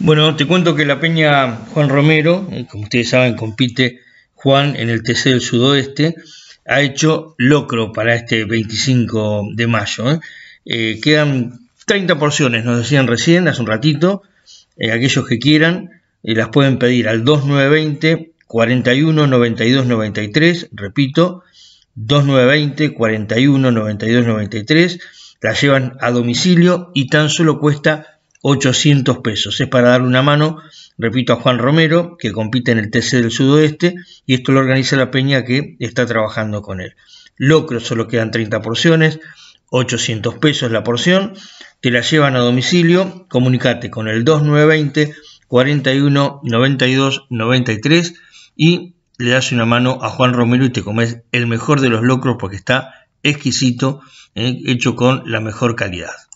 Bueno, te cuento que la peña Juan Romero, eh, como ustedes saben, compite Juan en el TC del Sudoeste, ha hecho locro para este 25 de mayo. ¿eh? Eh, quedan 30 porciones, nos decían recién, hace un ratito. aquellos que quieran las pueden pedir al 2920 41 92 93, repito, 2920 41 92 93. las llevan a domicilio y tan solo cuesta 800 pesos. Es para darle una mano, repito, a Juan Romero, que compite en el TC del Sudoeste, y esto lo organiza la peña que está trabajando con él. Locro solo quedan 30 porciones, 800 pesos la porción, te la llevan a domicilio, comunicate con el 2920 41 93 y le das una mano a Juan Romero y te comes el mejor de los locros porque está exquisito, eh, hecho con la mejor calidad.